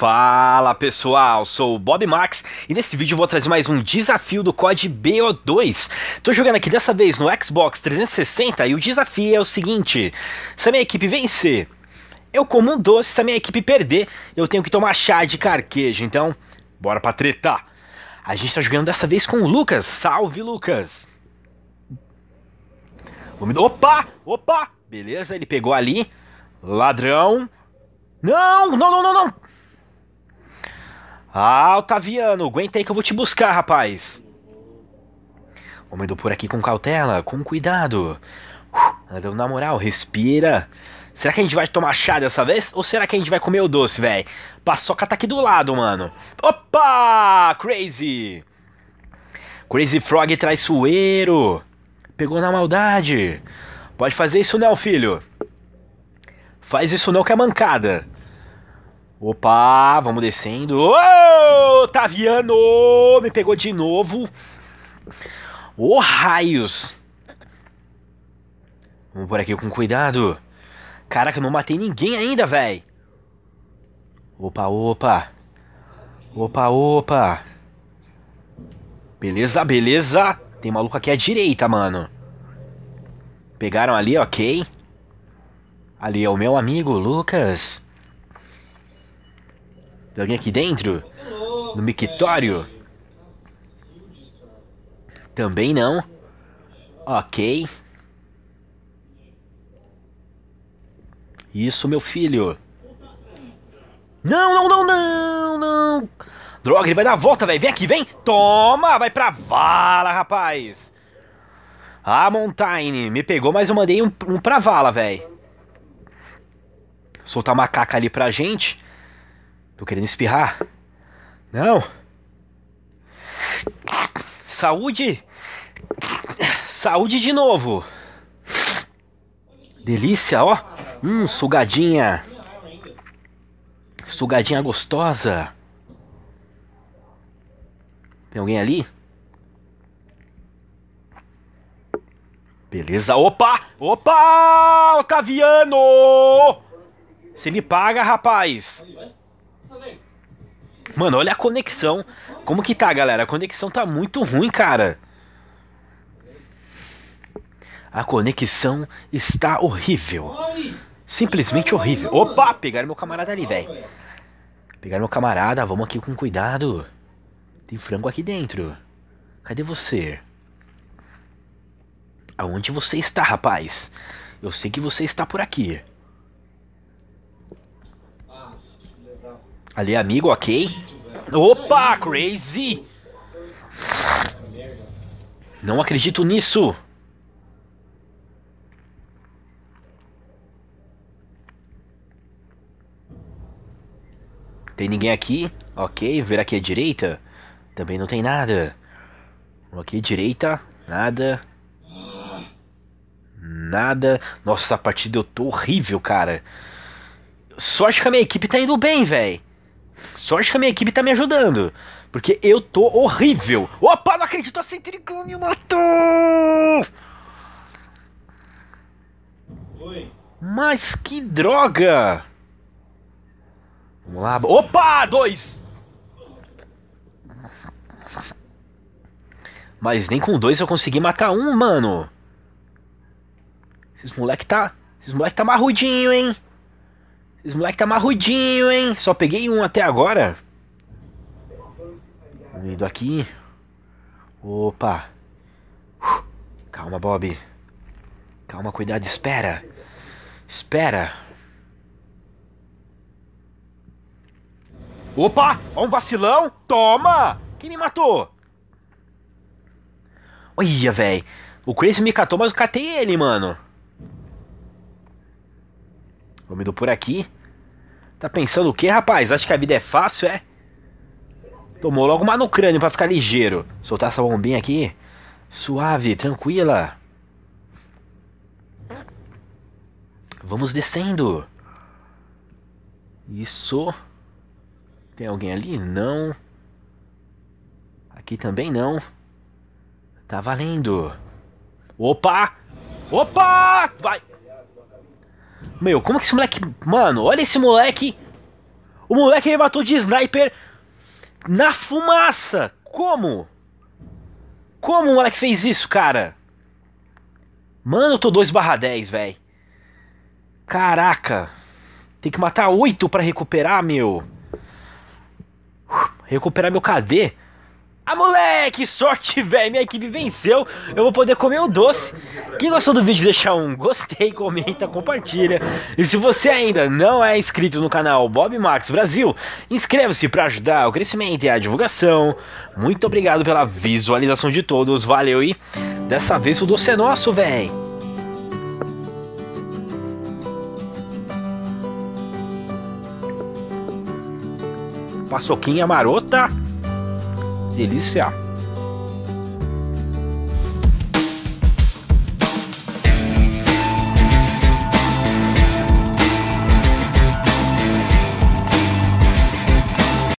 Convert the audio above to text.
Fala pessoal, sou o Bob Max e nesse vídeo vou trazer mais um desafio do COD BO2. Tô jogando aqui dessa vez no Xbox 360 e o desafio é o seguinte: se a minha equipe vencer, eu como um doce, se a minha equipe perder, eu tenho que tomar chá de carqueja. Então, bora pra tretar. A gente tá jogando dessa vez com o Lucas. Salve Lucas! Opa! Opa! Beleza, ele pegou ali. Ladrão. Não, não, não, não, não. Ah, Otaviano, aguenta aí que eu vou te buscar, rapaz. Vamos indo por aqui com cautela, com cuidado. Uh, na moral, respira. Será que a gente vai tomar chá dessa vez? Ou será que a gente vai comer o doce, velho? Paçoca tá aqui do lado, mano. Opa! Crazy! Crazy Frog traiçoeiro. Pegou na maldade. Pode fazer isso não, filho. Faz isso não que é mancada. Opa, vamos descendo. Ô, Taviano! Me pegou de novo. Ô, raios! Vamos por aqui com cuidado. Caraca, eu não matei ninguém ainda, velho. Opa, opa. Opa, opa. Beleza, beleza. Tem maluco aqui à direita, mano. Pegaram ali, ok. Ali é o meu amigo, Lucas. Tem alguém aqui dentro? No mictório? Também não. Ok. Isso, meu filho. Não, não, não, não, não. Droga, ele vai dar a volta, velho. Vem aqui, vem. Toma, vai pra vala, rapaz. A Montaigne. Me pegou, mas eu mandei um, um pra vala, velho. Soltar macaca ali pra gente. Tô querendo espirrar. Não. Saúde. Saúde de novo. Delícia, ó. Hum, sugadinha. Sugadinha gostosa. Tem alguém ali? Beleza. Opa! Opa! Otaviano! Você me paga, rapaz. Mano, olha a conexão. Como que tá, galera? A conexão tá muito ruim, cara. A conexão está horrível. Simplesmente horrível. Opa, pegaram meu camarada ali, velho. Pegaram meu camarada, vamos aqui com cuidado. Tem frango aqui dentro. Cadê você? Aonde você está, rapaz? Eu sei que você está por aqui. Ali, amigo, ok. Opa, crazy! Não acredito nisso! Tem ninguém aqui? Ok, ver aqui à direita. Também não tem nada. Ok, direita. Nada. Nada. Nossa, a partida eu tô horrível, cara. Sorte que a minha equipe tá indo bem, velho. Sorte que a minha equipe tá me ajudando. Porque eu tô horrível. Opa, não acredito, a Centricão matou! Oi. Mas que droga! Vamos lá. Opa, dois! Mas nem com dois eu consegui matar um, mano. Esses moleque tá... Esses moleque tá marrudinho, hein? Esse moleque tá marrudinho, hein? Só peguei um até agora. Vindo aqui. Opa. Calma, Bob. Calma, cuidado, espera. Espera. Opa! Ó um vacilão! Toma! Quem me matou? Olha, velho. O Chris me catou, mas eu catei ele, mano. Comendo por aqui. Tá pensando o que, rapaz? Acho que a vida é fácil, é? Tomou logo uma no crânio pra ficar ligeiro. Soltar essa bombinha aqui. Suave, tranquila. Vamos descendo. Isso. Tem alguém ali? Não. Aqui também não. Tá valendo. Opa! Opa! Vai! Meu, como que esse moleque. Mano, olha esse moleque. O moleque me matou de sniper na fumaça. Como? Como o moleque fez isso, cara? Mano, eu tô 2 barra 10, velho. Caraca. Tem que matar 8 para recuperar, meu. Recuperar meu KD. Ah, moleque, sorte, velho. Minha equipe venceu. Eu vou poder comer o doce. Quem gostou do vídeo, deixa um gostei, comenta, compartilha. E se você ainda não é inscrito no canal Bob Max Brasil, inscreva-se para ajudar o crescimento e a divulgação. Muito obrigado pela visualização de todos. Valeu e dessa vez o doce é nosso, velho. Paçoquinha marota deliciar.